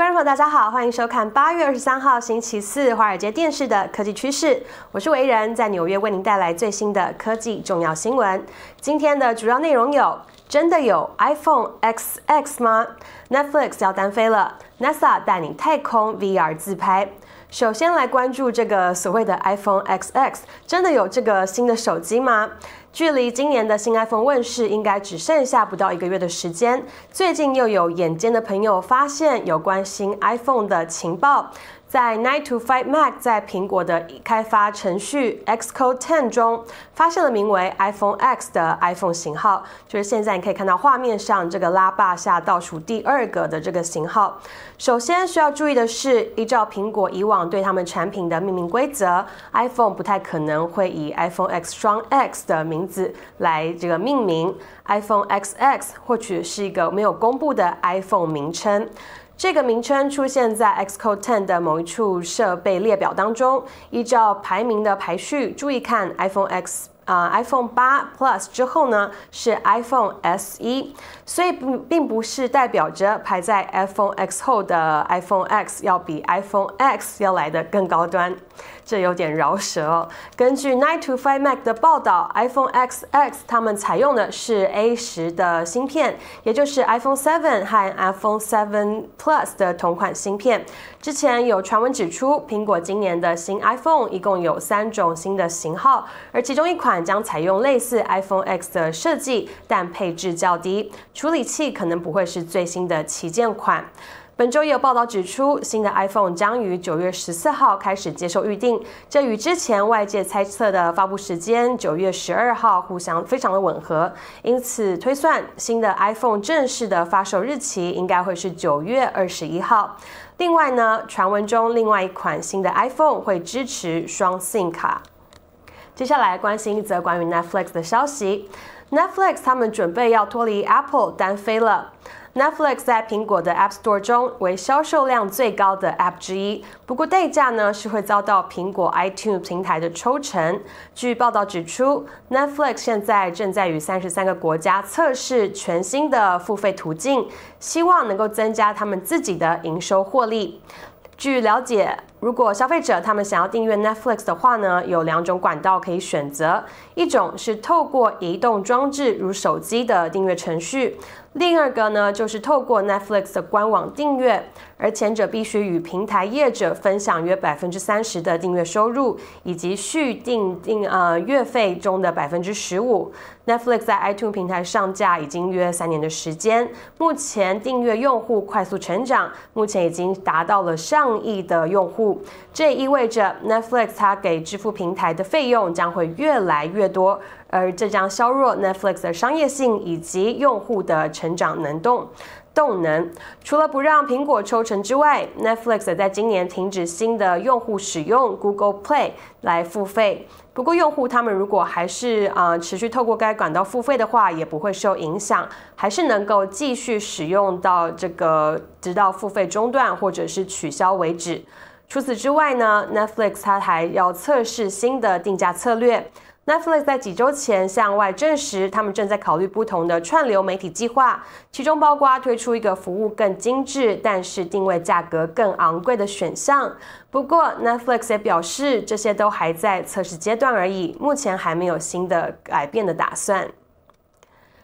观众朋友，大家好，欢迎收看八月二十三号星期四华尔街电视的科技趋势。我是维仁，在纽约为您带来最新的科技重要新闻。今天的主要内容有：真的有 iPhone XX 吗？Netflix 要单飞了。NASA 带领太空 VR 自拍。首先来关注这个所谓的 iPhone XX，真的有这个新的手机吗？距离今年的新 iPhone 问世，应该只剩下不到一个月的时间。最近又有眼尖的朋友发现有关新 iPhone 的情报。在 Nine to Five Mac 在苹果的开发程序 Xcode 10中发现了名为 iPhone X 的 iPhone 型号，就是现在你可以看到画面上这个拉霸下倒数第二个的这个型号。首先需要注意的是，依照苹果以往对他们产品的命名规则，iPhone 不太可能会以 iPhone X 双 X 的名字来这个命名，iPhone XX 或许是一个没有公布的 iPhone 名称。这个名称出现在 Xcode 10的某一处设备列表当中。依照排名的排序，注意看 iPhone X。啊，iPhone 八 Plus 之后呢是 iPhone SE，所以并并不是代表着排在 iPhone X 后的 iPhone X 要比 iPhone X 要来的更高端，这有点饶舌。哦。根据 Nine to Five Mac 的报道，iPhone X X 他们采用的是 A 十的芯片，也就是 iPhone Seven 和 iPhone Seven Plus 的同款芯片。之前有传闻指出，苹果今年的新 iPhone 一共有三种新的型号，而其中一款。将采用类似 iPhone X 的设计，但配置较低，处理器可能不会是最新的旗舰款。本周也有报道指出，新的 iPhone 将于九月十四号开始接受预定，这与之前外界猜测的发布时间九月十二号互相非常的吻合，因此推算新的 iPhone 正式的发售日期应该会是九月二十一号。另外呢，传闻中另外一款新的 iPhone 会支持双 SIM 卡。接下来关心一则关于 Netflix 的消息，Netflix 他们准备要脱离 Apple 单飞了。Netflix 在苹果的 App Store 中为销售量最高的 App 之一，不过代价呢是会遭到苹果 iTunes 平台的抽成。据报道指出，Netflix 现在正在与三十三个国家测试全新的付费途径，希望能够增加他们自己的营收获利。据了解。如果消费者他们想要订阅 Netflix 的话呢，有两种管道可以选择，一种是透过移动装置，如手机的订阅程序。另二个呢，就是透过 Netflix 的官网订阅，而前者必须与平台业者分享约百分之三十的订阅收入，以及续订订呃月费中的百分之十五。Netflix 在 iTunes 平台上架已经约三年的时间，目前订阅用户快速成长，目前已经达到了上亿的用户，这意味着 Netflix 它给支付平台的费用将会越来越多。而这将削弱 Netflix 的商业性以及用户的成长能动动能。除了不让苹果抽成之外，Netflix 在今年停止新的用户使用 Google Play 来付费。不过，用户他们如果还是啊持续透过该管道付费的话，也不会受影响，还是能够继续使用到这个直到付费中断或者是取消为止。除此之外呢，Netflix 它还要测试新的定价策略。Netflix 在几周前向外证实，他们正在考虑不同的串流媒体计划，其中包括推出一个服务更精致，但是定位价格更昂贵的选项。不过，Netflix 也表示，这些都还在测试阶段而已，目前还没有新的改变的打算。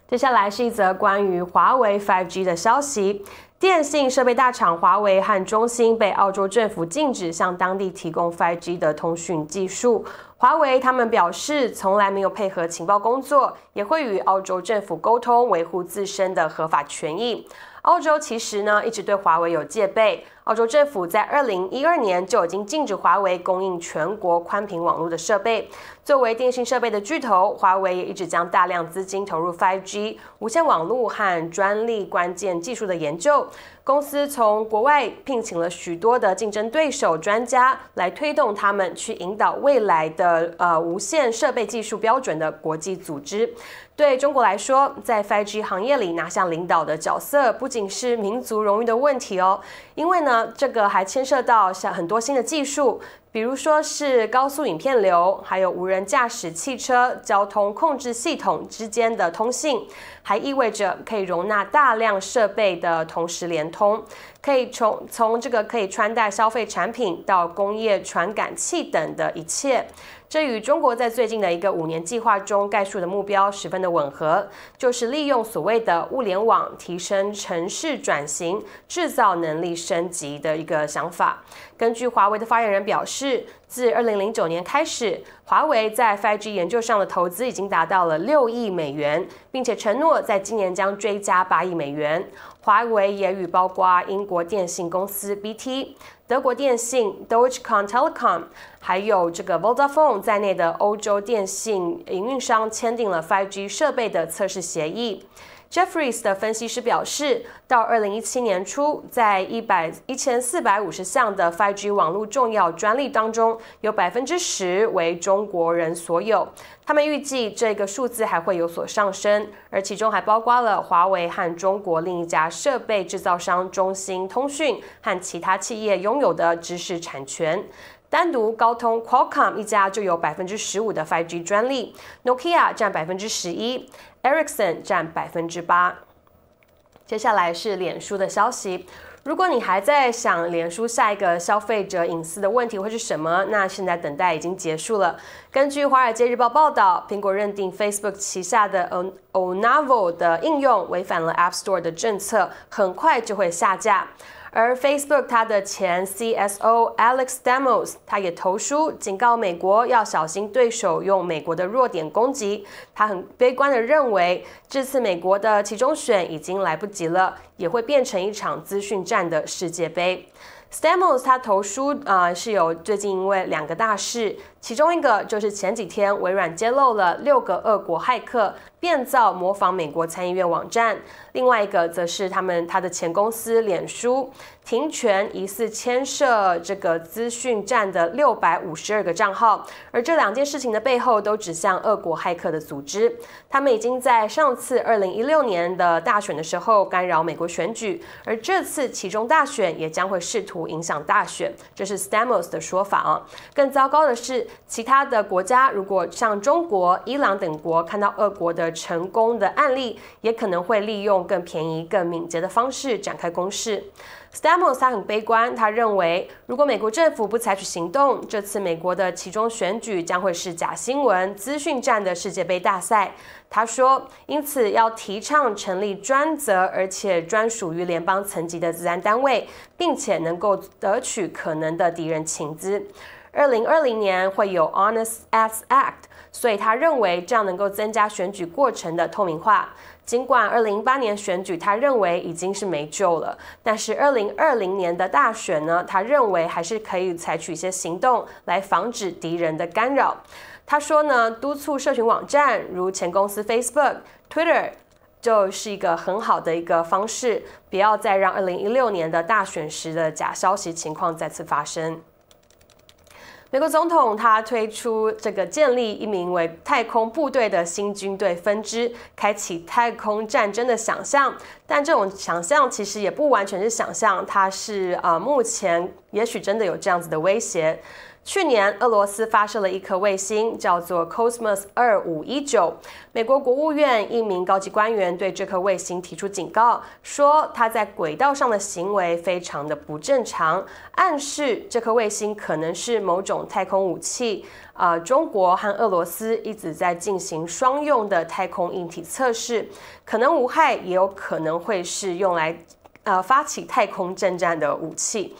接下来是一则关于华为 5G 的消息。电信设备大厂华为和中兴被澳洲政府禁止向当地提供 5G 的通讯技术。华为他们表示，从来没有配合情报工作，也会与澳洲政府沟通，维护自身的合法权益。澳洲其实呢一直对华为有戒备。澳洲政府在二零一二年就已经禁止华为供应全国宽频网络的设备。作为电信设备的巨头，华为也一直将大量资金投入 5G 无线网络和专利关键技术的研究。公司从国外聘请了许多的竞争对手专家来推动他们，去引导未来的呃无线设备技术标准的国际组织。对中国来说，在 5G 行业里拿下领导的角色，不仅是民族荣誉的问题哦，因为呢，这个还牵涉到像很多新的技术。比如说是高速影片流，还有无人驾驶汽车、交通控制系统之间的通信，还意味着可以容纳大量设备的同时连通。可以从从这个可以穿戴消费产品到工业传感器等的一切，这与中国在最近的一个五年计划中概述的目标十分的吻合，就是利用所谓的物联网提升城市转型、制造能力升级的一个想法。根据华为的发言人表示。自二零零九年开始，华为在 5G 研究上的投资已经达到了六亿美元，并且承诺在今年将追加八亿美元。华为也与包括英国电信公司 BT、德国电信 Deutsche Telekom，还有这个 Vodafone 在内的欧洲电信运营商签订了 5G 设备的测试协议。j e f f r i e s 的分析师表示，到二零一七年初，在一百一千四百五十项的 5G 网络重要专利当中，有百分之十为中国人所有。他们预计这个数字还会有所上升，而其中还包括了华为和中国另一家设备制造商中兴通讯和其他企业拥有的知识产权。单独高通 Qualcomm 一家就有百分之十五的 5G 专利，Nokia 占百分之十一，Ericsson 占百分之八。接下来是脸书的消息。如果你还在想脸书下一个消费者隐私的问题会是什么，那现在等待已经结束了。根据《华尔街日报》报道，苹果认定 Facebook 旗下的 On Onavo 的应用违反了 App Store 的政策，很快就会下架。而 Facebook 它的前 CSO Alex Demos 他也投书警告美国要小心对手用美国的弱点攻击。他很悲观地认为，这次美国的其中选已经来不及了，也会变成一场资讯战的世界杯。s t a m o s 他投书啊是有最近因为两个大事，其中一个就是前几天微软揭露了六个俄国骇客。变造模仿美国参议院网站，另外一个则是他们他的前公司脸书，停权疑似牵涉这个资讯站的六百五十二个账号，而这两件事情的背后都指向俄国骇客的组织，他们已经在上次二零一六年的大选的时候干扰美国选举，而这次其中大选也将会试图影响大选，这是 Stamos 的说法啊。更糟糕的是，其他的国家如果像中国、伊朗等国看到俄国的。成功的案例也可能会利用更便宜、更敏捷的方式展开攻势。Stamos 他很悲观，他认为如果美国政府不采取行动，这次美国的其中选举将会是假新闻、资讯战的世界杯大赛。他说，因此要提倡成立专责而且专属于联邦层级的治安单位，并且能够得取可能的敌人情资。二零二零年会有 Honest Ads Act。所以他认为这样能够增加选举过程的透明化。尽管2018年选举他认为已经是没救了，但是2020年的大选呢，他认为还是可以采取一些行动来防止敌人的干扰。他说呢，督促社群网站如前公司 Facebook、Twitter 就是一个很好的一个方式，不要再让2016年的大选时的假消息情况再次发生。美国总统他推出这个建立一名为太空部队的新军队分支，开启太空战争的想象。但这种想象其实也不完全是想象，它是啊，目前也许真的有这样子的威胁。去年，俄罗斯发射了一颗卫星，叫做 Cosmos 二五一九。美国国务院一名高级官员对这颗卫星提出警告，说它在轨道上的行为非常的不正常，暗示这颗卫星可能是某种太空武器。啊，中国和俄罗斯一直在进行双用的太空硬体测试，可能无害，也有可能会是用来呃发起太空征战的武器。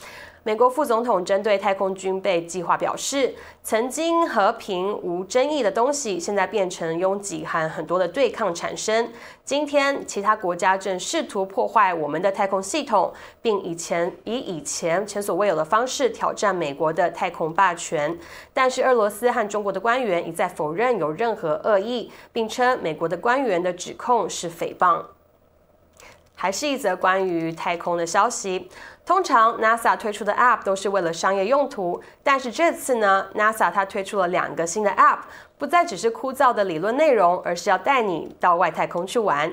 美国副总统针对太空军备计划表示：“曾经和平无争议的东西，现在变成拥挤和很多的对抗产生。今天，其他国家正试图破坏我们的太空系统，并以前以以前前所未有的方式挑战美国的太空霸权。但是，俄罗斯和中国的官员一再否认有任何恶意，并称美国的官员的指控是诽谤。”还是一则关于太空的消息。通常 NASA 推出的 App 都是为了商业用途，但是这次呢，NASA 它推出了两个新的 App，不再只是枯燥的理论内容，而是要带你到外太空去玩。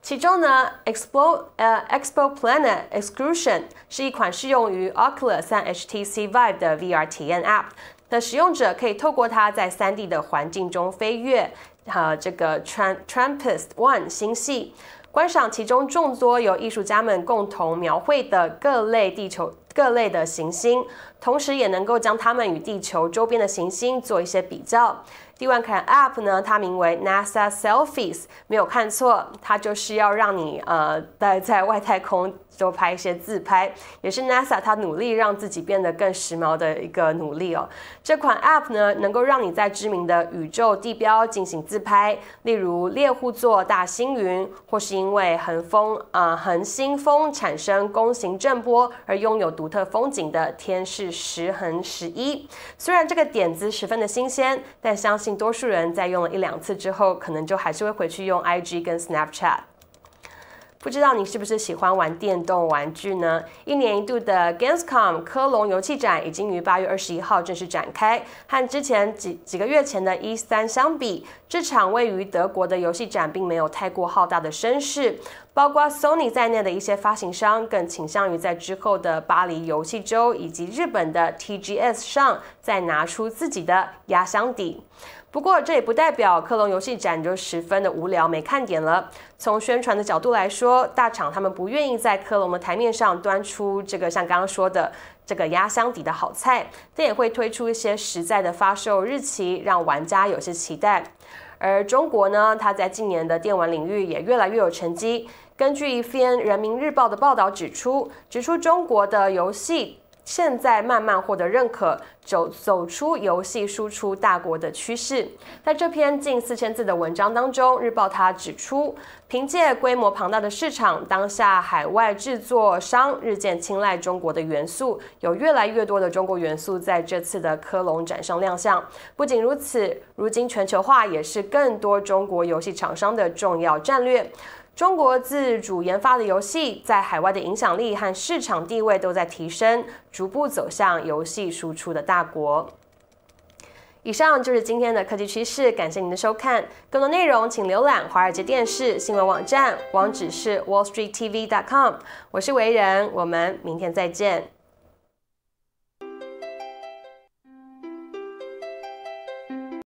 其中呢，Explore 呃 Explore Planet Excursion 是一款适用于 Oculus 三 HTC Vive 的 VR 体验 App，那使用者可以透过它在三 D 的环境中飞跃和这个 Tran t r a m p e s One 星系。观赏其中众多由艺术家们共同描绘的各类地球。各类的行星，同时也能够将它们与地球周边的行星做一些比较。第万款 App 呢，它名为 NASA Selfies，没有看错，它就是要让你呃待在外太空，多拍一些自拍，也是 NASA 它努力让自己变得更时髦的一个努力哦。这款 App 呢，能够让你在知名的宇宙地标进行自拍，例如猎户座大星云，或是因为恒风啊恒星风产生弓形振波而拥有独。独特风景的天是十横十一，虽然这个点子十分的新鲜，但相信多数人在用了一两次之后，可能就还是会回去用 IG 跟 Snapchat。不知道你是不是喜欢玩电动玩具呢？一年一度的 Gamescom 科隆游戏展已经于八月二十一号正式展开。和之前几几个月前的一三相比，这场位于德国的游戏展并没有太过浩大的声势。包括 Sony 在内的一些发行商更倾向于在之后的巴黎游戏周以及日本的 TGS 上再拿出自己的压箱底。不过这也不代表克隆游戏展就十分的无聊没看点了。从宣传的角度来说，大厂他们不愿意在克隆的台面上端出这个像刚刚说的这个压箱底的好菜，但也会推出一些实在的发售日期，让玩家有些期待。而中国呢，它在近年的电玩领域也越来越有成绩。根据一篇《人民日报》的报道指出，指出中国的游戏现在慢慢获得认可，走走出游戏输出大国的趋势。在这篇近四千字的文章当中，《日报》它指出，凭借规模庞大的市场，当下海外制作商日渐青睐中国的元素，有越来越多的中国元素在这次的科隆展上亮相。不仅如此，如今全球化也是更多中国游戏厂商的重要战略。中国自主研发的游戏在海外的影响力和市场地位都在提升，逐步走向游戏输出的大国。以上就是今天的科技趋势，感谢您的收看。更多内容请浏览华尔街电视新闻网站，网址是 wallstreettv.com。我是维仁，我们明天再见。